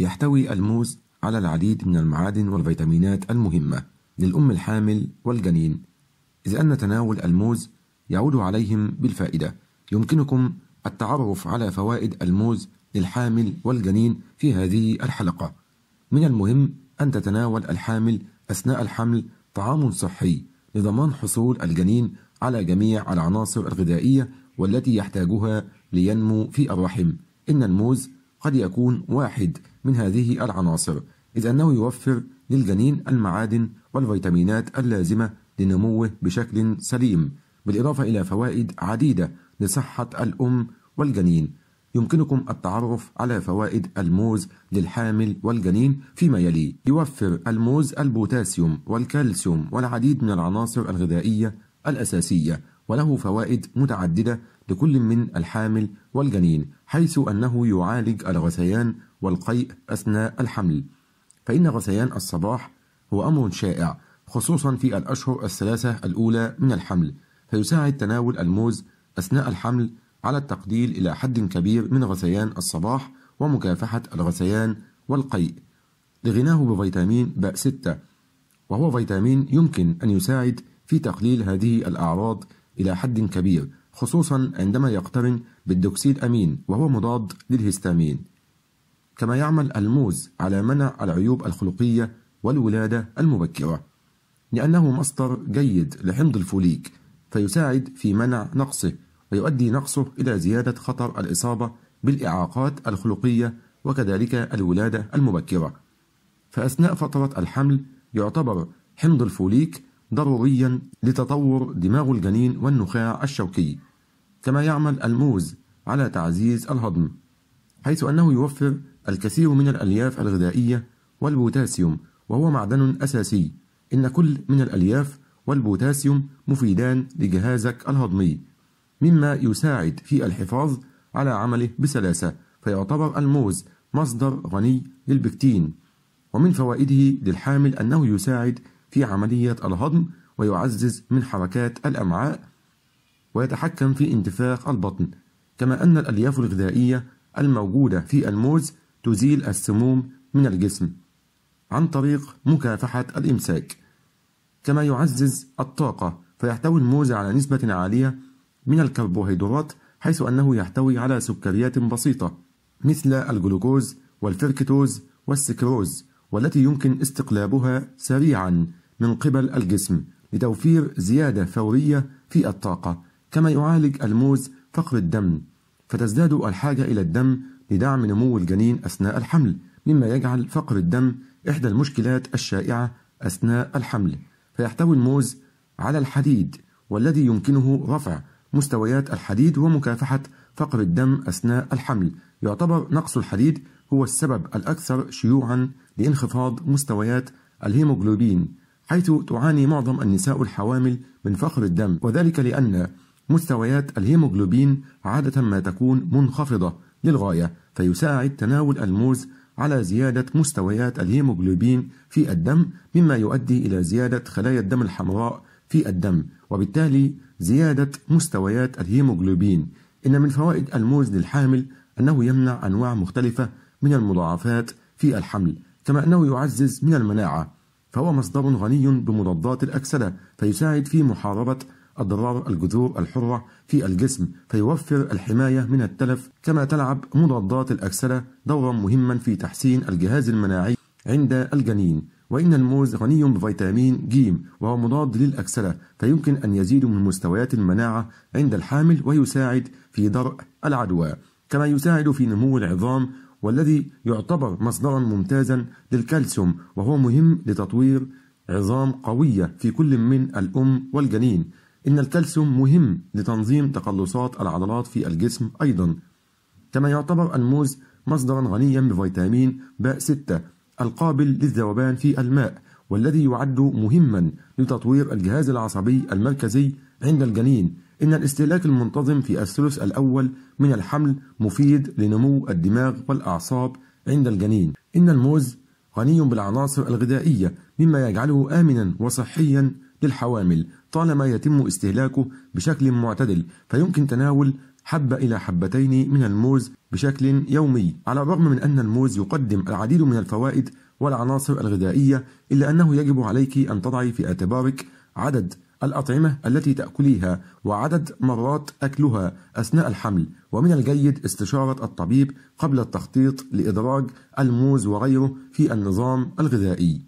يحتوي الموز على العديد من المعادن والفيتامينات المهمة للأم الحامل والجنين إذ أن تناول الموز يعود عليهم بالفائدة يمكنكم التعرف على فوائد الموز للحامل والجنين في هذه الحلقة من المهم أن تتناول الحامل أثناء الحمل طعام صحي لضمان حصول الجنين على جميع العناصر الغذائية والتي يحتاجها لينمو في الرحم إن الموز قد يكون واحد من هذه العناصر إذ أنه يوفر للجنين المعادن والفيتامينات اللازمة لنموه بشكل سليم بالإضافة إلى فوائد عديدة لصحة الأم والجنين يمكنكم التعرف على فوائد الموز للحامل والجنين فيما يلي يوفر الموز البوتاسيوم والكالسيوم والعديد من العناصر الغذائية الأساسية وله فوائد متعددة لكل من الحامل والجنين حيث أنه يعالج الغثيان والقيء أثناء الحمل فإن غثيان الصباح هو أمر شائع خصوصا في الأشهر الثلاثة الأولى من الحمل فيساعد تناول الموز أثناء الحمل على التقليل إلى حد كبير من غثيان الصباح ومكافحة الغثيان والقيء لغناه بفيتامين ب 6 وهو فيتامين يمكن أن يساعد في تقليل هذه الأعراض إلى حد كبير خصوصا عندما يقترن بالدوكسيد أمين وهو مضاد للهستامين كما يعمل الموز على منع العيوب الخلقية والولادة المبكرة لأنه مصدر جيد لحمض الفوليك فيساعد في منع نقصه ويؤدي نقصه إلى زيادة خطر الإصابة بالإعاقات الخلقية وكذلك الولادة المبكرة فأثناء فترة الحمل يعتبر حمض الفوليك ضروريا لتطور دماغ الجنين والنخاع الشوكي كما يعمل الموز على تعزيز الهضم حيث أنه يوفر الكثير من الألياف الغذائية والبوتاسيوم وهو معدن أساسي إن كل من الألياف والبوتاسيوم مفيدان لجهازك الهضمي مما يساعد في الحفاظ على عمله بسلاسة فيعتبر الموز مصدر غني للبكتين ومن فوائده للحامل أنه يساعد في عملية الهضم ويعزز من حركات الأمعاء ويتحكم في انتفاخ البطن كما أن الألياف الغذائية الموجودة في الموز تزيل السموم من الجسم عن طريق مكافحة الإمساك كما يعزز الطاقة فيحتوي الموز على نسبة عالية من الكربوهيدرات حيث أنه يحتوي على سكريات بسيطة مثل الجلوكوز والفركتوز والسكروز والتي يمكن استقلابها سريعا من قبل الجسم لتوفير زيادة فورية في الطاقة كما يعالج الموز فقر الدم فتزداد الحاجة إلى الدم لدعم نمو الجنين أثناء الحمل مما يجعل فقر الدم إحدى المشكلات الشائعة أثناء الحمل فيحتوي الموز على الحديد والذي يمكنه رفع مستويات الحديد ومكافحة فقر الدم أثناء الحمل يعتبر نقص الحديد هو السبب الأكثر شيوعا لانخفاض مستويات الهيموغلوبين حيث تعاني معظم النساء الحوامل من فقر الدم وذلك لأن مستويات الهيموجلوبين عادة ما تكون منخفضة للغاية فيساعد تناول الموز على زيادة مستويات الهيموجلوبين في الدم مما يؤدي إلى زيادة خلايا الدم الحمراء في الدم وبالتالي زيادة مستويات الهيموجلوبين إن من فوائد الموز للحامل أنه يمنع أنواع مختلفة من المضاعفات في الحمل كما أنه يعزز من المناعة فهو مصدر غني بمضادات الأكسدة فيساعد في محاربة أضرار الجذور الحرة في الجسم فيوفر الحماية من التلف كما تلعب مضادات الأكسدة دورا مهما في تحسين الجهاز المناعي عند الجنين وإن الموز غني بفيتامين ج وهو مضاد للأكسدة فيمكن أن يزيد من مستويات المناعة عند الحامل ويساعد في درء العدوى كما يساعد في نمو العظام والذي يعتبر مصدرا ممتازا للكالسيوم وهو مهم لتطوير عظام قوية في كل من الأم والجنين إن الكالسيوم مهم لتنظيم تقلصات العضلات في الجسم أيضا كما يعتبر الموز مصدرا غنيا بفيتامين باء 6 القابل للذوبان في الماء والذي يعد مهما لتطوير الجهاز العصبي المركزي عند الجنين إن الاستهلاك المنتظم في الثلث الأول من الحمل مفيد لنمو الدماغ والأعصاب عند الجنين إن الموز غني بالعناصر الغذائية مما يجعله آمنا وصحيا للحوامل طالما يتم استهلاكه بشكل معتدل فيمكن تناول حبة إلى حبتين من الموز بشكل يومي على الرغم من أن الموز يقدم العديد من الفوائد والعناصر الغذائية إلا أنه يجب عليك أن تضعي في اعتبارك عدد الأطعمة التي تأكليها وعدد مرات أكلها أثناء الحمل ومن الجيد استشارة الطبيب قبل التخطيط لإدراج الموز وغيره في النظام الغذائي